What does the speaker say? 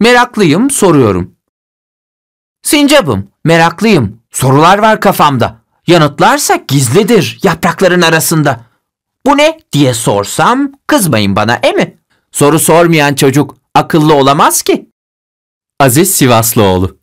Meraklıyım, soruyorum. Sincabım, meraklıyım. Sorular var kafamda. Yanıtlarsa gizlidir yaprakların arasında. Bu ne diye sorsam kızmayın bana e mi? Soru sormayan çocuk akıllı olamaz ki. Aziz Sivaslıoğlu